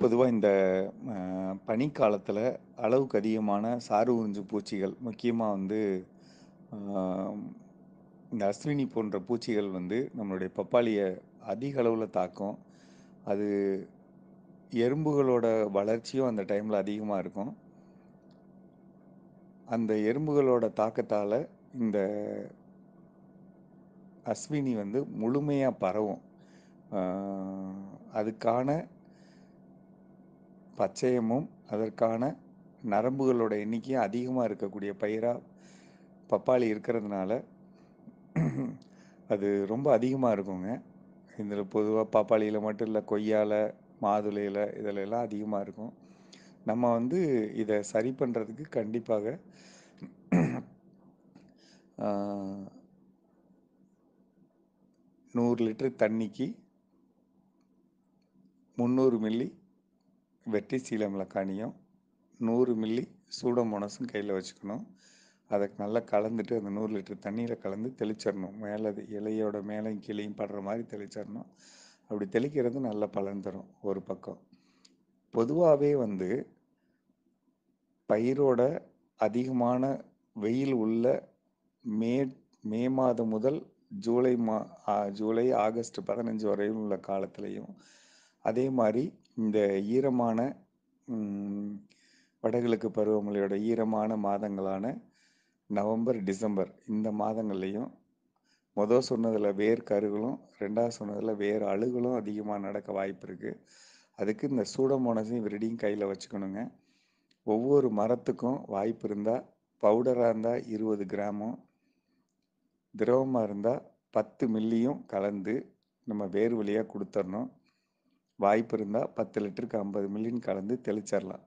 பொதுவாக இந்த பனிக்காலத்தில் அளவுக்கு அதிகமான சாறு உறிஞ்சு பூச்சிகள் முக்கியமாக வந்து இந்த அஸ்வினி போன்ற பூச்சிகள் வந்து நம்மளுடைய பப்பாளியை அதிக அளவில் தாக்கும் அது எறும்புகளோட வளர்ச்சியும் அந்த டைமில் அதிகமாக இருக்கும் அந்த எறும்புகளோட தாக்கத்தால் இந்த அஸ்வினி வந்து முழுமையாக பரவும் அதுக்கான பச்சையமும் அதற்கான நரம்புகளோட எண்ணிக்கையும் அதிகமாக இருக்கக்கூடிய பயிராக பப்பாளி இருக்கிறதுனால அது ரொம்ப அதிகமாக இருக்குங்க இதில் பொதுவாக பப்பாளியில் மட்டும் இல்லை கொய்யால மாதுளையில் இதில் எல்லாம் அதிகமாக இருக்கும் நம்ம வந்து இதை சரி பண்ணுறதுக்கு கண்டிப்பாக நூறு லிட்டர் தண்ணிக்கு முந்நூறு மில்லி வெட்டி சீல மிளகாணியும் நூறு மில்லி சூட மொனசும் கையில் வச்சுக்கணும் அதுக்கு நல்லா கலந்துட்டு அந்த நூறு லிட்டர் தண்ணியில் கலந்து தெளிச்சிடணும் மேலே அது இலையோட மேலையும் கீழையும் படுற மாதிரி தெளிச்சிடணும் அப்படி தெளிக்கிறது நல்ல பலன் தரும் ஒரு பக்கம் பொதுவாகவே வந்து பயிரோட அதிகமான வெயில் உள்ள மே மே மாதம் முதல் ஜூலை மா ஜூலை ஆகஸ்ட் பதினஞ்சு வரையும் உள்ள காலத்துலேயும் அதே மாதிரி இந்த ஈரமான வடகிழக்கு பருவமழையோட ஈரமான மாதங்களான நவம்பர் டிசம்பர் இந்த மாதங்கள்லேயும் மொதல் சொன்னதில் வேர் கருகளும் ரெண்டாவது சொன்னதில் வேர் அழுகலும் அதிகமாக நடக்க வாய்ப்பு இருக்குது அதுக்கு இந்த சூடமோனஸையும் விரடியும் கையில் வச்சுக்கணுங்க ஒவ்வொரு மரத்துக்கும் வாய்ப்பு இருந்தால் பவுடராக இருந்தால் இருபது கிராமும் திரவமாக இருந்தால் பத்து மில்லியும் கலந்து நம்ம வேர் வழியாக கொடுத்துடணும் வாய்ப்பு இருந்தால் பத்து லிட்டருக்கு ஐம்பது மில்லின்னு கலந்து தெளிச்சிடலாம்